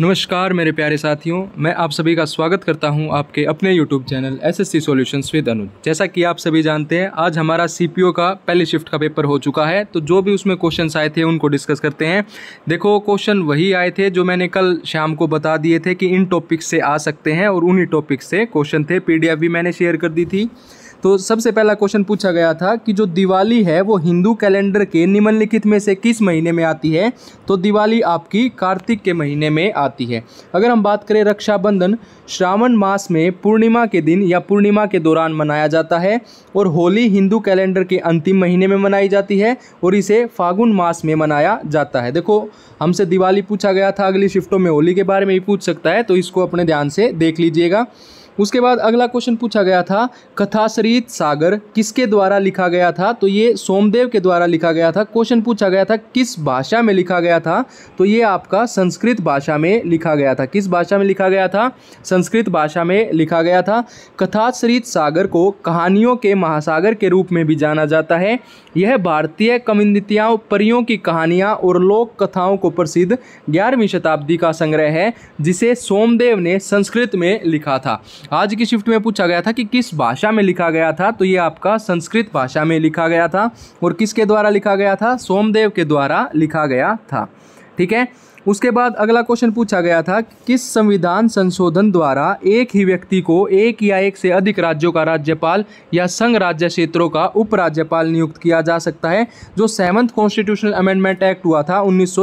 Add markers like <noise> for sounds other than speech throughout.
नमस्कार मेरे प्यारे साथियों मैं आप सभी का स्वागत करता हूं आपके अपने YouTube channel S S C solution with Anuj जैसा कि आप सभी जानते हैं आज हमारा सी पी ओ का पहले शिफ्ट का पेपर हो चुका है तो जो भी उसमें क्वेश्चन आए थे उनको डिस्कस करते हैं देखो क्वेश्चन वही आए थे जो मैंने कल शाम को बता दिए थे कि इन टॉपिक्स से आ सकते हैं और उन्हीं टॉपिक्स से क्वेश्चन थे पी भी मैंने शेयर कर दी थी तो सबसे पहला क्वेश्चन पूछा गया था कि जो दिवाली है वो हिंदू कैलेंडर के निम्नलिखित में से किस महीने में आती है तो दिवाली आपकी कार्तिक के महीने में आती है अगर हम बात करें रक्षाबंधन श्रावण मास में पूर्णिमा के दिन या पूर्णिमा के दौरान मनाया जाता है और होली हिंदू कैलेंडर के अंतिम महीने में मनाई जाती है और इसे फागुन मास में मनाया जाता है देखो हमसे दिवाली पूछा गया था अगली शिफ्टों में होली के बारे में भी पूछ सकता है तो इसको अपने ध्यान से देख लीजिएगा उसके बाद अगला क्वेश्चन पूछा गया था कथासरित सागर किसके द्वारा लिखा गया था तो ये सोमदेव के द्वारा लिखा गया था क्वेश्चन पूछा गया था किस भाषा में लिखा गया था तो ये आपका संस्कृत भाषा में लिखा गया था किस भाषा में लिखा गया था संस्कृत भाषा में लिखा गया था कथासरित सागर को कहानियों के महासागर के रूप में भी जाना जाता है यह भारतीय कमिंदितियाँ परियों की कहानियाँ और लोक कथाओं को प्रसिद्ध ग्यारहवीं शताब्दी का संग्रह है जिसे सोमदेव ने संस्कृत में लिखा था आज की शिफ्ट में पूछा गया था कि किस भाषा में लिखा गया था तो ये आपका संस्कृत भाषा में लिखा गया था और किसके द्वारा लिखा गया था सोमदेव के द्वारा लिखा गया था ठीक है उसके बाद अगला क्वेश्चन पूछा गया था किस संविधान संशोधन द्वारा एक ही व्यक्ति को एक या एक से अधिक राज्यों का राज्यपाल या संघ राज्य क्षेत्रों का उपराज्यपाल नियुक्त किया जा सकता है जो सेवंथ कॉन्स्टिट्यूशनल अमेंडमेंट एक्ट हुआ था उन्नीस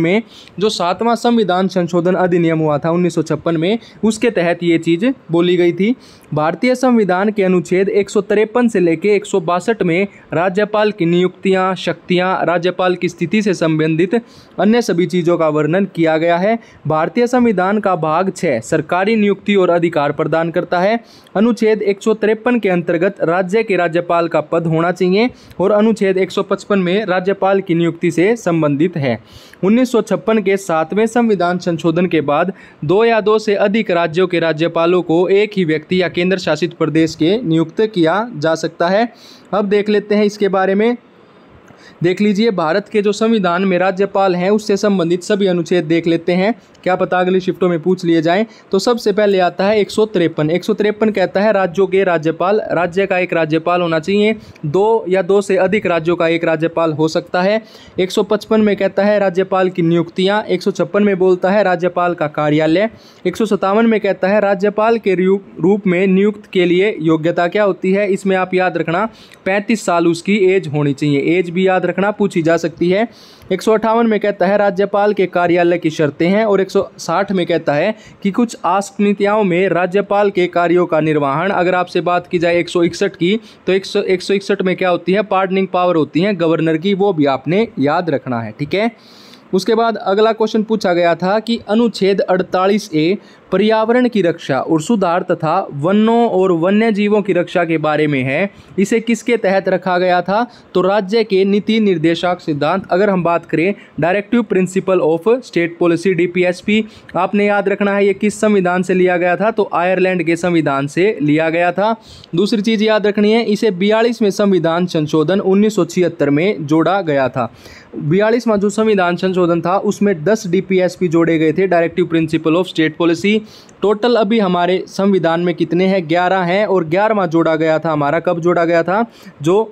में जो सातवां संविधान संशोधन अधिनियम हुआ था उन्नीस में उसके तहत ये चीज़ बोली गई थी भारतीय संविधान के अनुच्छेद एक से लेकर एक में राज्यपाल की नियुक्तियाँ शक्तियाँ राज्यपाल की स्थिति से संबंधित अन्य सभी चीज़ों का वर्णन किया गया है भारतीय संविधान का भाग छः सरकारी नियुक्ति और अधिकार प्रदान करता है अनुच्छेद एक के अंतर्गत राज्य के राज्यपाल का पद होना चाहिए और अनुच्छेद एक में राज्यपाल की नियुक्ति से संबंधित है उन्नीस के सातवें संविधान संशोधन के बाद दो या दो से अधिक राज्यों के राज्यपालों को एक ही व्यक्ति या केंद्र शासित प्रदेश के नियुक्त किया जा सकता है अब देख लेते हैं इसके बारे में देख लीजिए भारत के जो संविधान में राज्यपाल हैं उससे संबंधित सभी अनुच्छेद देख लेते हैं क्या पता अगली शिफ्टों में पूछ लिए जाएं तो सबसे पहले आता है एक सौ तिरपन एक सौ तिरपन कहता है राज्यों के राज्यपाल राज्य का एक राज्यपाल होना चाहिए दो या दो से अधिक राज्यों का एक राज्यपाल हो सकता है एक सौ पचपन में कहता है राज्यपाल की नियुक्तियाँ एक सौ छप्पन में बोलता है राज्यपाल का कार्यालय एक सौ सत्तावन में कहता है राज्यपाल के रूप में नियुक्त के लिए योग्यता क्या होती है इसमें आप याद रखना पैंतीस साल उसकी एज होनी चाहिए एज भी याद रखना पूछी जा सकती है एक में कहता है राज्यपाल के कार्यालय की शर्तें हैं और 160 में कहता है कि कुछ आसनीतियाओं में राज्यपाल के कार्यों का निर्वहन अगर आपसे बात की जाए 161 की तो एक सौ में क्या होती है पार्टनिंग पावर होती है गवर्नर की वो भी आपने याद रखना है ठीक है उसके बाद अगला क्वेश्चन पूछा गया था कि अनुच्छेद 48 ए पर्यावरण की रक्षा और सुधार तथा वनों और वन्य जीवों की रक्षा के बारे में है इसे किसके तहत रखा गया था तो राज्य के नीति निर्देशक सिद्धांत अगर हम बात करें directive principle of state policy DPSP आपने याद रखना है ये किस संविधान से लिया गया था तो आयरलैंड के संविधान से लिया गया था दूसरी चीज़ याद रखनी है इसे बयालीसवें संविधान संशोधन उन्नीस में जोड़ा गया था बयालीसवां जो संविधान संशोधन था उसमें दस डीपीएसपी जोड़े गए थे directive principle of state policy total अभी हमारे संविधान में कितने हैं ग्यारह हैं और ग्यारहवा जोड़ा गया था हमारा कब जोड़ा गया था जो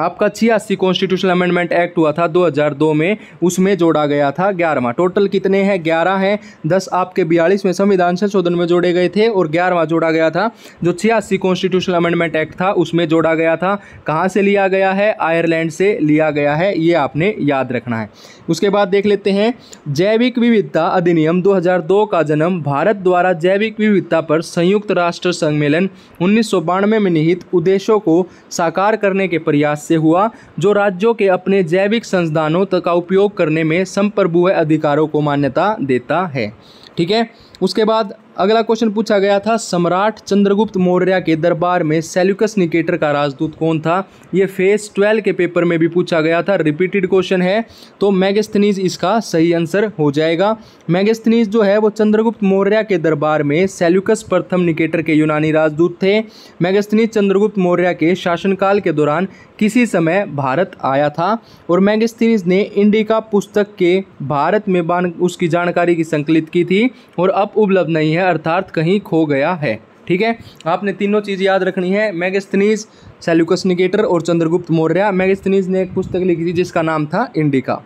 आपका छियासी कॉन्स्टिट्यूशनल अमेंडमेंट एक्ट हुआ था 2002 में उसमें जोड़ा गया था ग्यारहवा टोटल कितने हैं ग्यारह हैं दस आपके बयालीस में संविधान संशोधन में जोड़े गए थे और ग्यारहवा जोड़ा गया था जो छियासी कॉन्स्टिट्यूशनल अमेंडमेंट एक्ट था उसमें जोड़ा गया था कहाँ से लिया गया है आयरलैंड से लिया गया है ये आपने याद रखना है उसके बाद देख लेते हैं जैविक विविधता अधिनियम 2002 का जन्म भारत द्वारा जैविक विविधता पर संयुक्त राष्ट्र सम्मेलन उन्नीस में निहित उद्देश्यों को साकार करने के प्रयास से हुआ जो राज्यों के अपने जैविक संस्थानों का उपयोग करने में संप्रभु अधिकारों को मान्यता देता है ठीक है उसके बाद अगला क्वेश्चन पूछा गया था सम्राट चंद्रगुप्त मौर्य के दरबार में सेल्युकस निकेटर का राजदूत कौन था ये फेस ट्वेल्व के पेपर में भी पूछा गया था रिपीटेड क्वेश्चन है तो मैगस्थनीज इसका सही आंसर हो जाएगा मैगस्थनीज जो है वो चंद्रगुप्त मौर्य के दरबार में सेल्युकस प्रथम निकेटर के यूनानी राजदूत थे मैगस्थनीज चंद्रगुप्त मौर्य के शासनकाल के दौरान किसी समय भारत आया था और मैगस्थनीज ने इंडिका पुस्तक के भारत में उसकी जानकारी की संकलित की थी और अब उपलब्ध नहीं है अर्थात कहीं खो गया है ठीक है आपने तीनों चीज़ याद रखनी है मैगस्थनीज सेल्यूकस निकेटर और चंद्रगुप्त मौर्य मैगस्थनीज ने एक पुस्तक लिखी थी जिसका नाम था इंडिका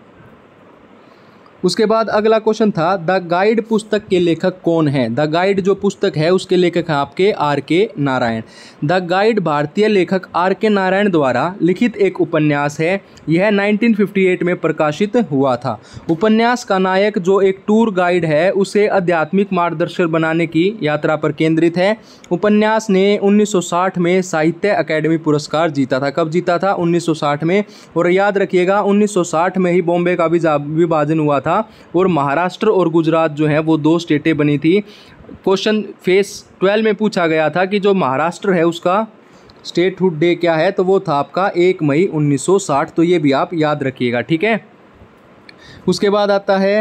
उसके बाद अगला क्वेश्चन था द गाइड पुस्तक के लेखक कौन है द गाइड जो पुस्तक है उसके लेखक हैं आपके आर के नारायण द गाइड भारतीय लेखक आर के नारायण द्वारा लिखित एक उपन्यास है यह 1958 में प्रकाशित हुआ था उपन्यास का नायक जो एक टूर गाइड है उसे आध्यात्मिक मार्गदर्शक बनाने की यात्रा पर केंद्रित है उपन्यास ने उन्नीस में साहित्य अकेडमी पुरस्कार जीता था कब जीता था उन्नीस में और याद रखिएगा उन्नीस में ही बॉम्बे का भी विभाजन हुआ था था और महाराष्ट्र और गुजरात जो है वो दो स्टेटें बनी थी क्वेश्चन फेस ट्वेल्व में पूछा गया था कि जो महाराष्ट्र है उसका स्टेटहुड डे क्या है तो वो था आपका एक मई 1960 तो ये भी आप याद रखिएगा ठीक है उसके बाद आता है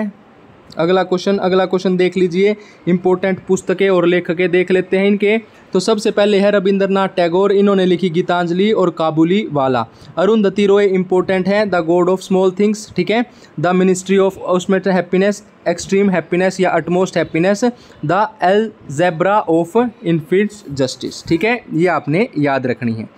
अगला क्वेश्चन अगला क्वेश्चन देख लीजिए इंपॉर्टेंट पुस्तकें और लेखकें देख लेते हैं इनके तो सबसे पहले है रविंद्रनाथ टैगोर इन्होंने लिखी गीतांजलि और काबुली वाला अरुंधति रोय इंपॉर्टेंट है the god of small things ठीक है the ministry of utmost happiness extreme happiness या utmost happiness the algebra of infinite justice ठीक है ये आपने याद रखनी है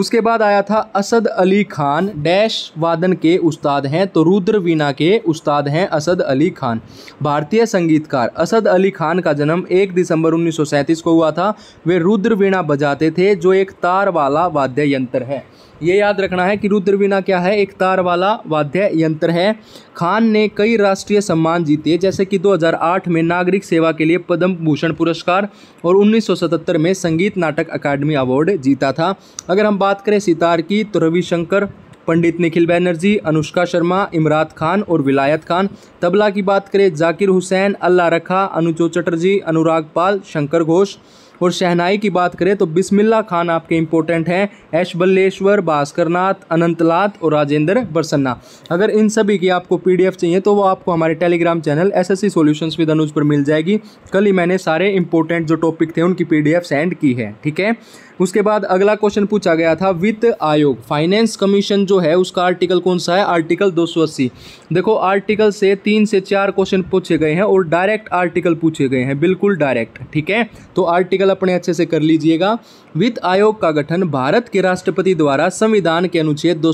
उसके बाद आया था असद अली खान डैश वादन के उस्ताद हैं तो रुद्र वीणा के उस्ताद हैं असद अली खान भारतीय संगीतकार असद अली खान का जन्म 1 दिसंबर 1937 को हुआ था वे रुद्र वीणा बजाते थे जो एक तार वाला वाद्य यंत्र है ये याद रखना है कि रुद्रवीणा क्या है एक तार वाला वाद्य यंत्र है खान ने कई राष्ट्रीय सम्मान जीते जैसे कि 2008 में नागरिक सेवा के लिए पद्म भूषण पुरस्कार और 1977 में संगीत नाटक अकादमी अवार्ड जीता था अगर हम बात करें सितार की तो रविशंकर पंडित निखिल बैनर्जी अनुष्का शर्मा इमरात खान और विलायत खान तबला की बात करें जाकिर हुसैन अल्लाह रखा अनुजो चटर्जी अनुराग पाल शंकर घोष और शहनाई की बात करें तो बिस्मिल्ला खान आपके इंपॉर्टेंट हैं ऐश बल्लेश्वर भास्करनाथ अनंतलात और राजेंद्र बरसन्ना अगर इन सभी की आपको पीडीएफ चाहिए तो वो आपको हमारे telegram channel S S solutions with Anuj पर मिल जाएगी कल ही मैंने सारे इंपॉर्टेंट जो टॉपिक थे उनकी पी सेंड की है ठीक है उसके बाद अगला क्वेश्चन पूछा गया था वित्त आयोग फाइनेंस कमीशन जो है उसका आर्टिकल कौन सा है आर्टिकल 280 देखो आर्टिकल से तीन से चार क्वेश्चन पूछे गए हैं और डायरेक्ट आर्टिकल पूछे गए हैं बिल्कुल डायरेक्ट ठीक है तो आर्टिकल अपने अच्छे से कर लीजिएगा वित्त आयोग का गठन भारत के राष्ट्रपति द्वारा संविधान के अनुच्छेद दो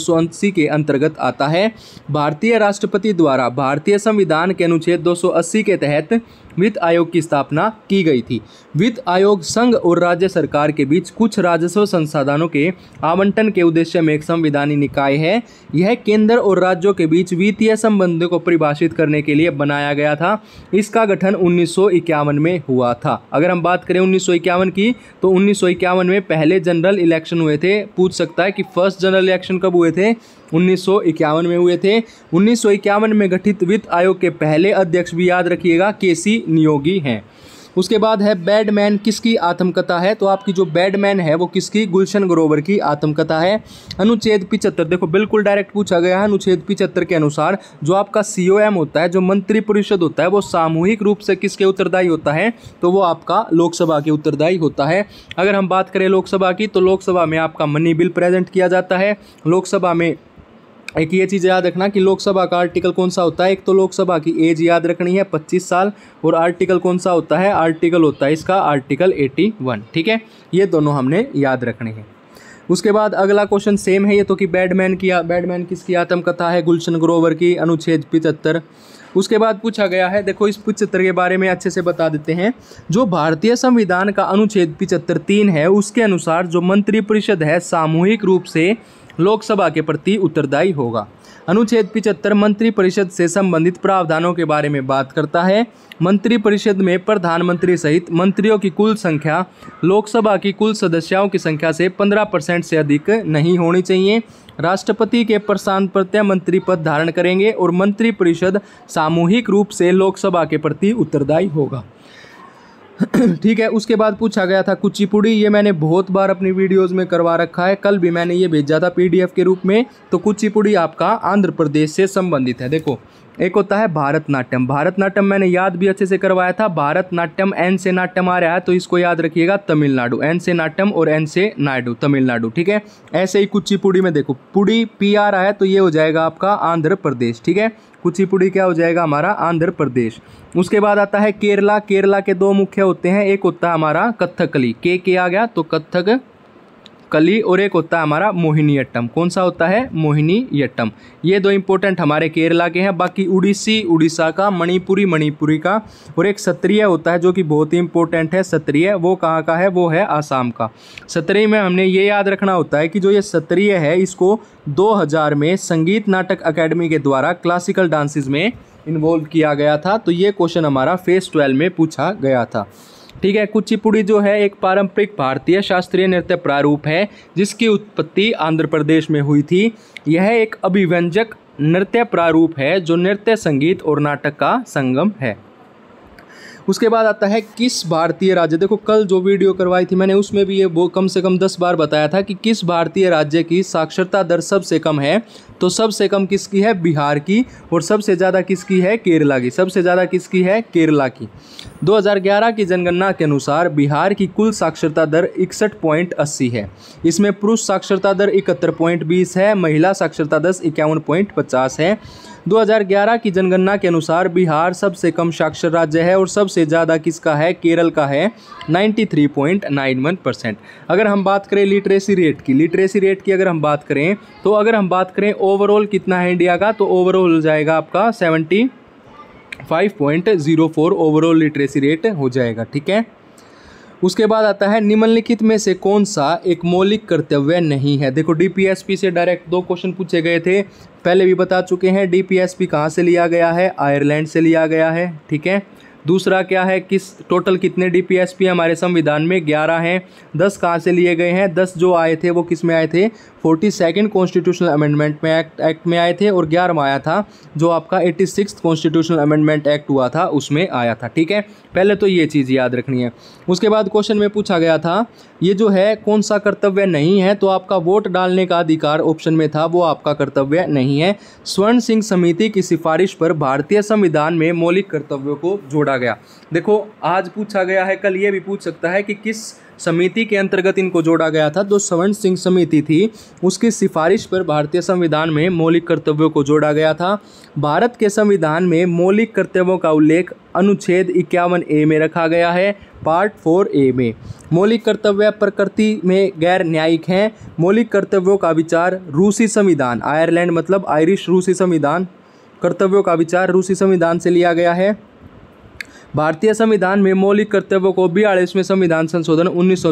के अंतर्गत आता है भारतीय राष्ट्रपति द्वारा भारतीय संविधान के अनुच्छेद दो के तहत वित्त आयोग की स्थापना की गई थी वित्त आयोग संघ और राज्य सरकार के बीच कुछ राजस्व संसाधनों के आवंटन के उद्देश्य में एक संविधानी निकाय है यह केंद्र और राज्यों के बीच वित्तीय संबंधों को परिभाषित करने के लिए बनाया गया था इसका गठन उन्नीस में हुआ था अगर हम बात करें उन्नीस की तो उन्नीस में पहले जनरल इलेक्शन हुए थे पूछ सकता है कि फर्स्ट जनरल इलेक्शन कब हुए थे उन्नीस में हुए थे उन्नीस में गठित वित्त आयोग के पहले अध्यक्ष भी याद रखिएगा के सी नियोगी हैं उसके बाद है बैडमैन किसकी आत्मकथा है तो आपकी जो बैडमैन है वो किसकी गुलशन ग्रोवर की आत्मकथा है अनुच्छेद पिचहत्तर देखो बिल्कुल डायरेक्ट पूछा गया है अनुच्छेद पिचहत्तर के अनुसार जो आपका सी होता है जो मंत्री परिषद होता है वो सामूहिक रूप से किसके उत्तरदायी होता है तो वो आपका लोकसभा के उत्तरदायी होता है अगर हम बात करें लोकसभा की तो लोकसभा में आपका मनी बिल प्रेजेंट किया जाता है लोकसभा में एक ये चीज़ याद रखना कि लोकसभा का आर्टिकल कौन सा होता है एक तो लोकसभा की एज याद रखनी है 25 साल और आर्टिकल कौन सा होता है आर्टिकल होता है इसका आर्टिकल 81 ठीक है ये दोनों हमने याद रखने हैं उसके बाद अगला क्वेश्चन सेम है ये तो कि बैडमैन की बैडमैन किसकी आत्मकथा है गुलशन ग्रोवर की अनुच्छेद पिचहत्तर उसके बाद पूछा गया है देखो इस पिचहत्तर के बारे में अच्छे से बता देते हैं जो भारतीय संविधान का अनुच्छेद पिचहत्तर तीन है उसके अनुसार जो मंत्रिपरिषद है सामूहिक रूप से लोकसभा के प्रति उत्तरदायी होगा अनुच्छेद पिचहत्तर मंत्रिपरिषद से संबंधित प्रावधानों के बारे में बात करता है मंत्रिपरिषद में प्रधानमंत्री सहित मंत्रियों की कुल संख्या लोकसभा की कुल सदस्यों की संख्या से 15 परसेंट से अधिक नहीं होनी चाहिए राष्ट्रपति के प्रशांत प्रत्यय मंत्री पद धारण करेंगे और मंत्रिपरिषद सामूहिक रूप से लोकसभा के प्रति उत्तरदायी होगा <clears throat> ठीक है उसके बाद पूछा गया था कुचिपुड़ी ये मैंने बहुत बार अपनी वीडियोस में करवा रखा है कल भी मैंने ये भेजा था पीडीएफ के रूप में तो कुचिपुड़ी आपका आंध्र प्रदेश से संबंधित है देखो एक होता है भारतनाट्यम भारतनाट्यम मैंने याद भी अच्छे से करवाया था भारतनाट्यम एन से नाट्यम आ रहा है तो इसको याद रखिएगा तमिलनाडु एन से नाट्यम और एन से नायडू तमिलनाडु ठीक है ऐसे ही कुचिपुड़ी में देखो पुड़ी पी आ रहा है तो ये हो जाएगा आपका आंध्र प्रदेश ठीक है कुचिपुड़ी क्या हो जाएगा हमारा आंध्र प्रदेश उसके बाद आता है केरला केरला के दो मुख्य होते हैं एक होता है हमारा कथकली के के आ गया तो कथक कली और एक होता है हमारा मोहिनी अट्टम कौन सा होता है मोहिनी यट्टम ये दो इंपॉर्टेंट हमारे केरला के हैं बाकी उड़ीसी उड़ीसा का मणिपुरी मणिपुरी का और एक सत्रिय होता है जो कि बहुत ही इंपॉर्टेंट है सत्रिय वो कहाँ का है वो है आसाम का सत्रिय में हमने ये याद रखना होता है कि जो ये सत्रिय है इसको दो में संगीत नाटक अकेडमी के द्वारा क्लासिकल डांसेज में इन्वॉल्व किया गया था तो ये क्वेश्चन हमारा फेस ट्वेल्व में पूछा गया था ठीक है कुचिपुड़ी जो है एक पारंपरिक भारतीय शास्त्रीय नृत्य प्रारूप है जिसकी उत्पत्ति आंध्र प्रदेश में हुई थी यह एक अभिव्यंजक नृत्य प्रारूप है जो नृत्य संगीत और नाटक का संगम है उसके बाद आता है किस भारतीय राज्य देखो कल जो वीडियो करवाई थी मैंने उसमें भी ये वो कम से कम दस बार बताया था कि किस भारतीय राज्य की साक्षरता दर सबसे कम है तो सबसे कम किसकी है बिहार की और सबसे ज़्यादा किसकी है केरला की सबसे ज़्यादा किसकी है केरला की 2011 की जनगणना के अनुसार बिहार की कुल साक्षरता दर इकसठ पॉइंट अस्सी है इसमें पुरुष साक्षरता दर इकहत्तर पॉइंट बीस है महिला साक्षरता दर इक्यावन पॉइंट पचास है 2011 की जनगणना के अनुसार बिहार सबसे कम साक्षर राज्य है और सबसे ज़्यादा किसका है केरल का है 93.91 परसेंट अगर हम बात करें लिटरेसी रेट की लिटरेसी रेट की अगर हम बात करें तो अगर हम बात करें ओवरऑल कितना है इंडिया का तो ओवरऑल हो जाएगा आपका seventy five point zero four overall literacy rate हो जाएगा ठीक है उसके बाद आता है निम्नलिखित में से कौन सा एक मौलिक कर्तव्य नहीं है देखो डीपीएसपी से डायरेक्ट दो क्वेश्चन पूछे गए थे पहले भी बता चुके हैं डीपीएसपी कहाँ से लिया गया है आयरलैंड से लिया गया है ठीक है दूसरा क्या है किस टोटल कितने डीपीएसपी हमारे संविधान में ग्यारह हैं दस कहाँ से लिए गए हैं दस जो आए थे वो किस में आए थे फोर्टी सेकेंड कॉन्स्टिट्यूशनल अमेंडमेंट में एक्ट एक्ट में आए थे और ग्यारहवा आया था जो आपका eighty six constitutional amendment act हुआ था उसमें आया था ठीक है पहले तो ये चीज़ याद रखनी है उसके बाद क्वेश्चन में पूछा गया था ये जो है कौन सा कर्तव्य नहीं है तो आपका वोट डालने का अधिकार ऑप्शन में था वो आपका कर्तव्य नहीं है स्वर्ण सिंह समिति की सिफारिश पर भारतीय संविधान में मौलिक कर्तव्यों को जोड़ा गया देखो आज पूछा गया है कल ये भी पूछ सकता है कि किस समिति के अंतर्गत इनको जोड़ा गया था जो सवर्ण सिंह समिति थी उसकी सिफारिश पर भारतीय संविधान में मौलिक कर्तव्यों को जोड़ा गया था भारत के संविधान में मौलिक कर्तव्यों का उल्लेख अनुच्छेद इक्यावन ए में रखा गया है पार्ट फोर ए में मौलिक कर्तव्य प्रकृति में गैर न्यायिक हैं मौलिक कर्तव्यों का विचार रूसी संविधान आयरलैंड मतलब आयरिश रूसी संविधान कर्तव्यों का विचार रूसी संविधान से लिया गया है भारतीय संविधान में मौलिक कर्तव्यों को बयालीसवें संविधान संशोधन उन्नीस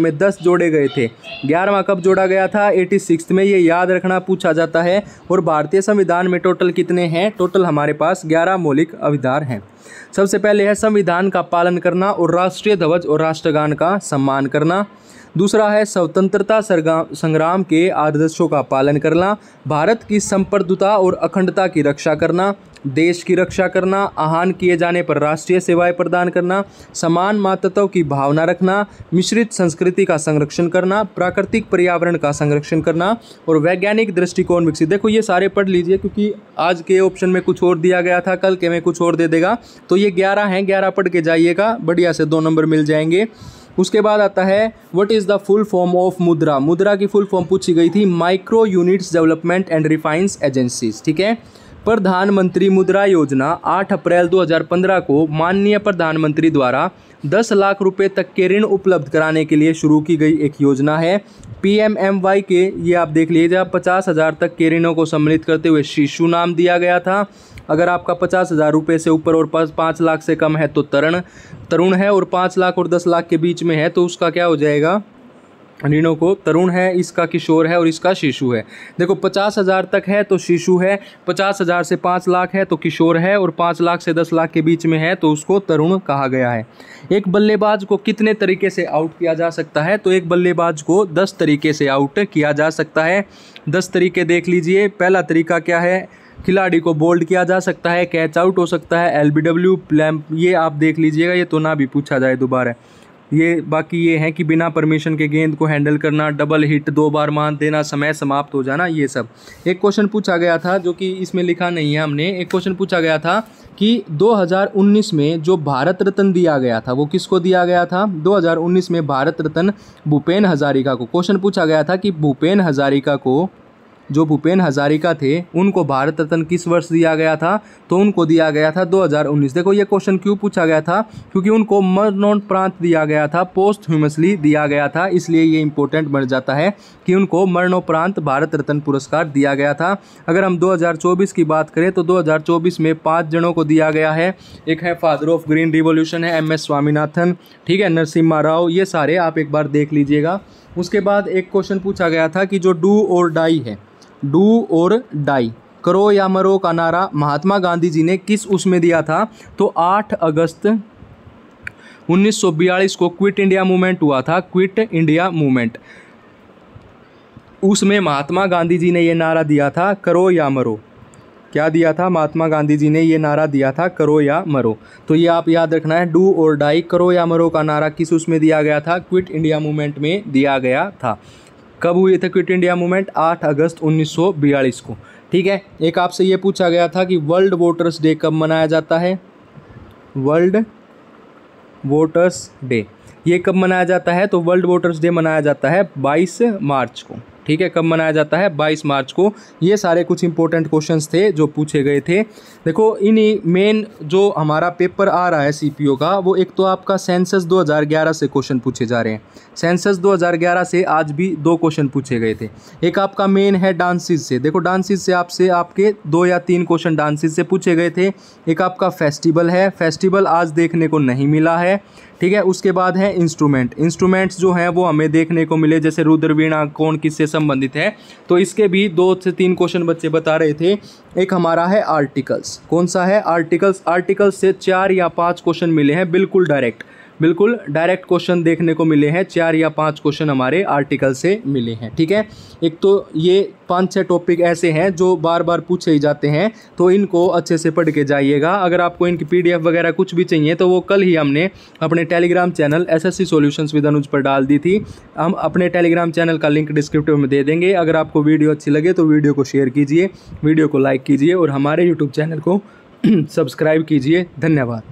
में दस जोड़े गए थे ग्यारहवा कब जोड़ा गया था एटी में ये याद रखना पूछा जाता है और भारतीय संविधान में टोटल कितने हैं टोटल हमारे पास ग्यारह मौलिक अविधार हैं सबसे पहले है संविधान का पालन करना और राष्ट्रीय ध्वज और राष्ट्रगान का सम्मान करना दूसरा है स्वतंत्रता संग्राम के आदर्शों का पालन करना भारत की संप्रदुता और अखंडता की रक्षा करना देश की रक्षा करना आह्वान किए जाने पर राष्ट्रीय सेवाएं प्रदान करना समान मातृत्व की भावना रखना मिश्रित संस्कृति का संरक्षण करना प्राकृतिक पर्यावरण का संरक्षण करना और वैज्ञानिक दृष्टिकोण विकसित देखो ये सारे पढ़ लीजिए क्योंकि आज के ऑप्शन में कुछ और दिया गया था कल के में कुछ और दे देगा तो ये ग्यारह हैं ग्यारह पढ़ के जाइएगा बढ़िया से दो नंबर मिल जाएंगे उसके बाद आता है what is the full form of Mudra Mudra की फुल फॉर्म पूछी गई थी micro units development and refinance agencies ठीक है प्रधानमंत्री मुद्रा योजना 8 अप्रैल 2015 को माननीय प्रधानमंत्री द्वारा 10 लाख रुपए तक के ऋण उपलब्ध कराने के लिए शुरू की गई एक योजना है पीएमएमवाई के ये आप देख लीजिए आप पचास हज़ार तक के ऋणों को सम्मिलित करते हुए शिशु नाम दिया गया था अगर आपका पचास हज़ार रुपये से ऊपर और पाँच लाख से कम है तो तरण तरुण है और पाँच लाख और दस लाख के बीच में है तो उसका क्या हो जाएगा ऋणों को तरुण है इसका किशोर है और इसका शिशु है देखो पचास हज़ार तक है तो शिशु है पचास हज़ार से पाँच लाख है तो किशोर है और पाँच लाख से दस लाख के बीच में है तो उसको तरुण कहा गया है एक बल्लेबाज को कितने तरीके से आउट किया जा सकता है तो एक बल्लेबाज को दस तरीके से आउट किया जा सकता है दस तरीके देख लीजिए पहला तरीका क्या है खिलाड़ी को बोल्ड किया जा सकता है कैच आउट हो सकता है एल बी डब्ल्यू प्लैम्प ये आप देख लीजिएगा ये तो ना भी पूछा जाए दोबारा ये बाकी ये है कि बिना परमिशन के गेंद को हैंडल करना डबल हिट दो बार मान देना समय समाप्त हो जाना ये सब एक क्वेश्चन पूछा गया था जो कि इसमें लिखा नहीं है हमने एक क्वेश्चन पूछा गया था कि 2019 में जो भारत रत्न दिया गया था वो किसको दिया गया था 2019 में भारत रत्न भूपेन हजारिका को क्वेश्चन पूछा गया था कि भूपेन हजारिका को जो भूपेन हजारिका थे उनको भारत रत्न किस वर्ष दिया गया था तो उनको दिया गया था 2019 देखो ये क्वेश्चन क्यों पूछा गया था क्योंकि उनको प्रांत दिया गया था पोस्ट ह्यूमसली दिया गया था इसलिए ये इंपॉर्टेंट बन जाता है कि उनको मरणोपरांत भारत रत्न पुरस्कार दिया गया था अगर हम 2024 की बात करें तो 2024 में पाँच जनों को दिया गया है एक है फादर ऑफ ग्रीन रिवोल्यूशन है एम एस स्वामीनाथन ठीक है नरसिम्हा राव ये सारे आप एक बार देख लीजिएगा उसके बाद एक क्वेश्चन पूछा गया था कि जो डू और डाई है डू और डाई करो या मरो का नारा महात्मा गांधी जी ने किस उसमें दिया था तो 8 अगस्त 1942 को क्विट इंडिया मूवमेंट हुआ था क्विट इंडिया मूवमेंट उसमें महात्मा गांधी जी ने यह नारा दिया था करो या मरो क्या दिया था महात्मा गांधी जी ने ये नारा दिया था करो या मरो तो ये आप याद रखना है डू और डाई करो या मरो का नारा किस उसमें दिया गया था क्विट इंडिया मूवमेंट में दिया गया था कब हुए थे क्विट इंडिया मूवमेंट 8 अगस्त 1942 को ठीक है एक आपसे ये पूछा गया था कि वर्ल्ड वोटर्स डे कब मनाया जाता है वर्ल्ड वोटर्स डे ये कब मनाया जाता है तो वर्ल्ड वोटर्स डे मनाया जाता है 22 मार्च को ठीक है कब मनाया जाता है 22 मार्च को ये सारे कुछ इंपॉर्टेंट क्वेश्चंस थे जो पूछे गए थे देखो इन्हीं मेन जो हमारा पेपर आ रहा है सीपीओ का वो एक तो आपका सेंसस 2011 से क्वेश्चन पूछे जा रहे हैं सेंसस 2011 से आज भी दो क्वेश्चन पूछे गए थे एक आपका मेन है डांसिस से देखो डांसिस से आपसे आपके दो या तीन क्वेश्चन डांसिस से पूछे गए थे एक आपका फेस्टिवल है फेस्टिवल आज देखने को नहीं मिला है ठीक है उसके बाद है इंस्ट्रूमेंट इंस्ट्रूमेंट्स जो हैं वो हमें देखने को मिले जैसे रुद्रवीणा कौन किससे संबंधित है तो इसके भी दो से तीन क्वेश्चन बच्चे बता रहे थे एक हमारा है आर्टिकल्स कौन सा है आर्टिकल्स आर्टिकल्स से चार या पाँच क्वेश्चन मिले हैं बिल्कुल डायरेक्ट बिल्कुल डायरेक्ट क्वेश्चन देखने को मिले हैं चार या पाँच क्वेश्चन हमारे आर्टिकल से मिले हैं ठीक है एक तो ये पाँच छः टॉपिक ऐसे हैं जो बार बार पूछे ही जाते हैं तो इनको अच्छे से पढ़ के जाइएगा अगर आपको इनकी पीडीएफ वगैरह कुछ भी चाहिए तो वो कल ही हमने अपने telegram channel S S C with Anuj पर डाल दी थी हम अपने टेलीग्राम चैनल का लिंक डिस्क्रिप्टिव में दे देंगे अगर आपको वीडियो अच्छी लगे तो वीडियो को शेयर कीजिए वीडियो को लाइक कीजिए और हमारे यूट्यूब चैनल को सब्सक्राइब <clears throat> कीजिए धन्यवाद